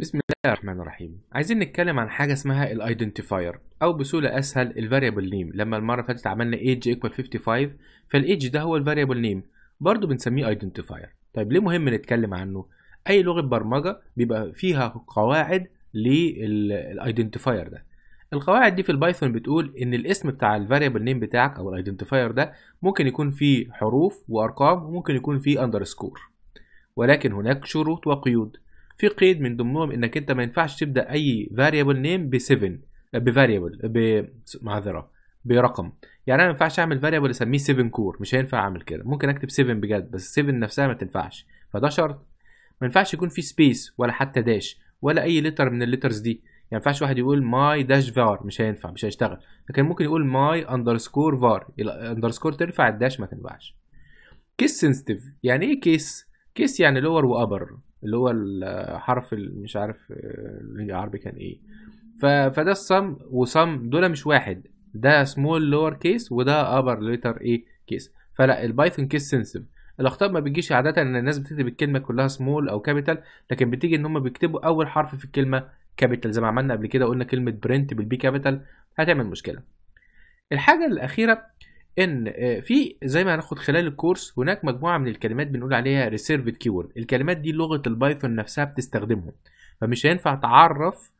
بسم الله الرحمن الرحيم عايزين نتكلم عن حاجه اسمها الايدنتيفاير او بسهوله اسهل الفاريبل نيم لما المره فاتت عملنا ايج ايكوال 55 فالايج ده هو الفاريبل نيم برضه بنسميه ايدنتيفاير طيب ليه مهم نتكلم عنه اي لغه برمجه بيبقى فيها قواعد للايدنتيفاير ده القواعد دي في البايثون بتقول ان الاسم بتاع الفاريبل نيم بتاعك او الايدنتيفاير ده ممكن يكون فيه حروف وارقام وممكن يكون فيه اندرسكور ولكن هناك شروط وقيود في قيد من ضمنهم انك انت ما ينفعش تبدا اي فاريبل نيم ب 7 بفاريبل ب معذره برقم يعني انا ما ينفعش اعمل فاريبل اسميه 7 كور مش هينفع اعمل كده ممكن اكتب 7 بجد بس 7 نفسها ما تنفعش فده شرط ما ينفعش يكون في سبيس ولا حتى داش ولا اي لتر من الليترز دي يعني ما ينفعش واحد يقول ماي داش فار مش هينفع مش هيشتغل لكن ممكن يقول ماي اندرسكور فار الاندرسكور ترفع الداش ما تنفعش كيس سنسيتيف يعني ايه كيس كيس يعني لور وابر اللي هو الحرف مش عارف العربي كان ايه فده الصم وصم دول مش واحد ده سمول لور كيس وده ابر ليتر اي كيس فلا البايثون كيس سنسيف الاخطاء ما بتجيش عاده ان الناس بتكتب الكلمه كلها سمول او كابيتال لكن بتيجي ان هم بيكتبوا اول حرف في الكلمه كابيتال زي ما عملنا قبل كده قلنا كلمه برنت بالبي كابيتال هتعمل مشكله الحاجه الاخيره ان آه، في زي ما هناخد خلال الكورس هناك مجموعه من الكلمات بنقول عليها ريسيرفد كيورد الكلمات دي لغه البايثون نفسها بتستخدمهم فمش هينفع تعرف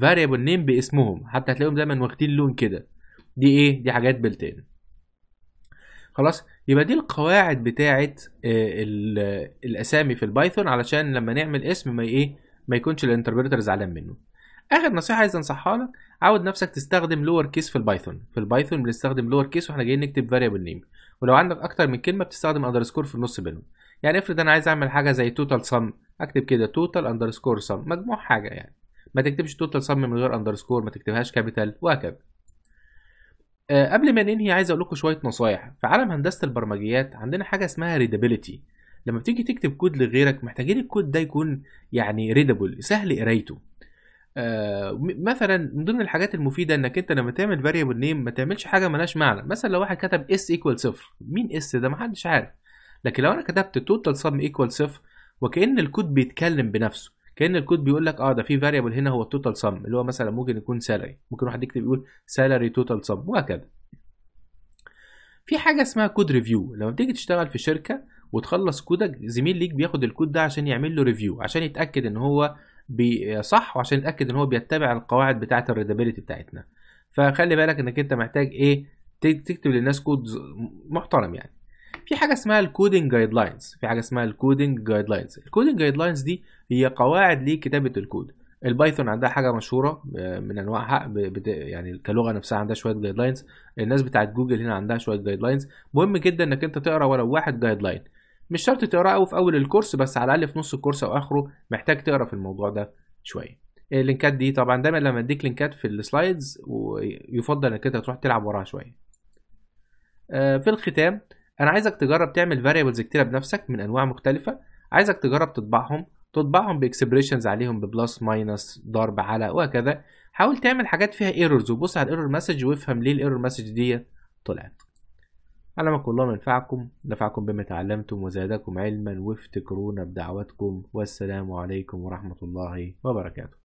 فاريبل آه، نيم باسمهم حتى هتلاقيهم دايما واخدين لون كده دي ايه دي حاجات بلتين خلاص يبقى دي القواعد بتاعه آه، الاسامي في البايثون علشان لما نعمل اسم ما ايه ما يكونش الانتربريتر زعلان منه اخر نصيحه عايز انصحها لك عود نفسك تستخدم لور كيس في البايثون في البايثون بنستخدم لور كيس واحنا جايين نكتب فاريبل نيم ولو عندك اكتر من كلمه بتستخدم اندرسكور في النص بينهم يعني افرض انا عايز اعمل حاجه زي توتال سم اكتب كده توتال اندرسكور سم مجموع حاجه يعني ما تكتبش توتال سم من غير اندرسكور ما تكتبهاش كابيتال وهكذا أه قبل ما ننهي عايز اقول لكم شويه نصايح في عالم هندسه البرمجيات عندنا حاجه اسمها ريدابيلتي لما بتيجي تكتب كود لغيرك محتاجين الكود ده يكون يعني ريدابل سهل قرايته آه، مثلا من ضمن الحاجات المفيده انك انت لما تعمل فاريبل نيم ما تعملش حاجه ملهاش معنى مثلا لو واحد كتب اس ايكوال صفر مين اس ده ما حدش عارف لكن لو انا كتبت توتال سم ايكوال صفر وكان الكود بيتكلم بنفسه كان الكود بيقول لك اه ده في فاريبل هنا هو التوتال سم اللي هو مثلا ممكن يكون سالري ممكن واحد يكتب يقول سالري توتال سم وهكذا في حاجه اسمها كود ريفيو لما بتيجي تشتغل في شركه وتخلص كودك زميل ليك بياخد الكود ده عشان يعمل له ريفيو عشان يتاكد ان هو صح وعشان نتاكد ان هو بيتبع القواعد بتاعه الريدابيلتي بتاعتنا فخلي بالك انك انت محتاج ايه تكتب للناس كود محترم يعني في حاجه اسمها الكودنج جايد لاينز في حاجه اسمها الكودنج جايد لاينز الكودنج جايد لاينز دي هي قواعد لكتابه الكود البايثون عندها حاجه مشهوره آه، من انواعها يعني كلغه نفسها عندها شويه جايد لاينز الناس بتاعت جوجل هنا عندها شويه جايد لاينز مهم جدا انك انت تقرا ولو واحد جايد لاين مش شرط تقراه قوي في اول الكورس بس على الاقل في نص الكورس او اخره محتاج تقرا في الموضوع ده شويه إيه اللينكات دي طبعا دايما لما اديك لينكات في السلايدز ويفضل انك انت تروح تلعب وراها شويه آه، في الختام انا عايزك تجرب تعمل فاريبلز كتيره بنفسك من انواع مختلفه عايزك تجرب تطبعهم تطبعهم باكسبريشنز عليهم ببلس ماينس ضرب على وهكذا حاول تعمل حاجات فيها ايرورز وبص على الايرور مسج وافهم ليه الايرور مسج دي طلعت علمك الله ما ينفعكم نفعكم بما تعلمتم وزادكم علما وافتكرونا بدعواتكم والسلام عليكم ورحمة الله وبركاته